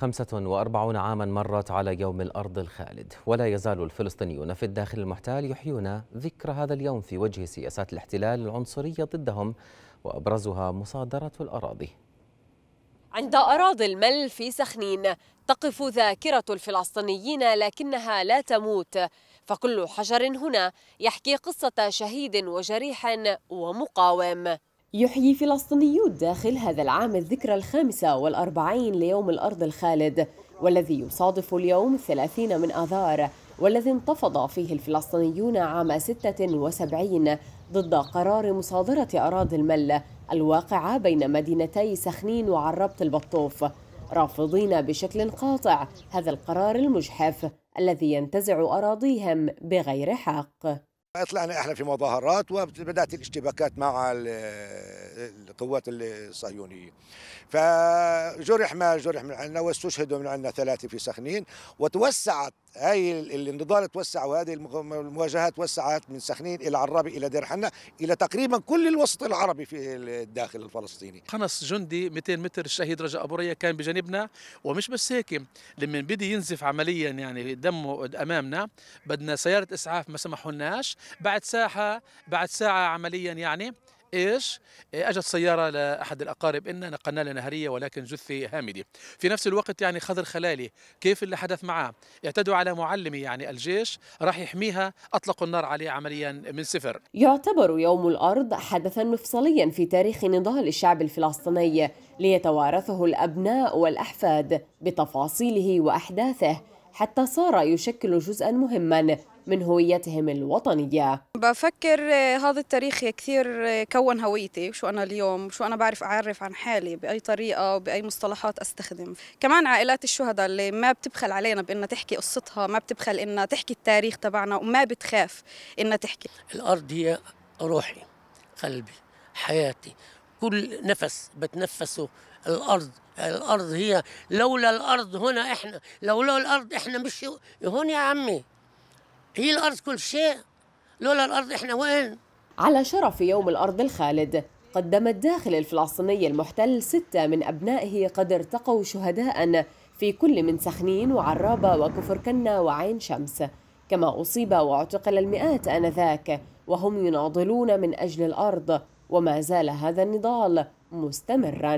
45 عاما مرت على يوم الأرض الخالد ولا يزال الفلسطينيون في الداخل المحتال يحيون ذكر هذا اليوم في وجه سياسات الاحتلال العنصرية ضدهم وأبرزها مصادرة الأراضي عند أراضي المل في سخنين تقف ذاكرة الفلسطينيين لكنها لا تموت فكل حجر هنا يحكي قصة شهيد وجريح ومقاوم يحيي فلسطينيو الداخل هذا العام الذكرى الخامسة والأربعين ليوم الأرض الخالد والذي يصادف اليوم الثلاثين من آذار والذي انتفض فيه الفلسطينيون عام 76 ضد قرار مصادرة أراضي الملة الواقعة بين مدينتي سخنين وعربت البطوف رافضين بشكل قاطع هذا القرار المجحف الذي ينتزع أراضيهم بغير حق طلعنا احنا في مظاهرات وبدات الاشتباكات مع القوات الصهيونيه. فجرح ما جرح من عندنا واستشهدوا من عندنا ثلاثه في سخنين وتوسعت هاي النضال توسع وهذه المواجهات توسعت من سخنين الى عرابي الى دير حنا الى تقريبا كل الوسط العربي في الداخل الفلسطيني قنص جندي 200 متر الشهيد رجاء ابو ريا كان بجانبنا ومش بس هيك لما بدي ينزف عمليا يعني دمه امامنا بدنا سياره اسعاف ما سمحولناش بعد ساعه بعد ساعه عمليا يعني ايش؟ إيه، اجت سياره لاحد الاقارب ان نقلنا له نهريه ولكن جثه هامده. في نفس الوقت يعني خضر خلالي كيف اللي حدث معه؟ اعتدوا على معلمي يعني الجيش راح يحميها اطلقوا النار عليه عمليا من صفر. يعتبر يوم الارض حدثا مفصليا في تاريخ نضال الشعب الفلسطيني ليتوارثه الابناء والاحفاد بتفاصيله واحداثه حتى صار يشكل جزءا مهما من هويتهم الوطنية بفكر آه، هذا التاريخ كثير آه، كون هويتي وشو أنا اليوم شو أنا بعرف أعرف عن حالي بأي طريقة وبأي مصطلحات أستخدم كمان عائلات الشهداء اللي ما بتبخل علينا بأنها تحكي قصتها ما بتبخل إنها تحكي التاريخ تبعنا وما بتخاف إنها تحكي الأرض هي روحي قلبي حياتي كل نفس بتنفسه الارض الارض هي لولا الارض هنا احنا لولا الارض احنا مش هون يا عمي هي الأرض كل شيء لولا الأرض إحنا وين؟ على شرف يوم الأرض الخالد قدم الداخل الفلسطيني المحتل ستة من أبنائه قد ارتقوا شهداء في كل من سخنين وعرابة وكفر كنا وعين شمس كما أصيب واعتقل المئات آنذاك وهم يناضلون من أجل الأرض وما زال هذا النضال مستمرا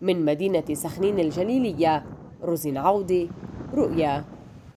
من مدينة سخنين الجليلية روزين عودي رؤيا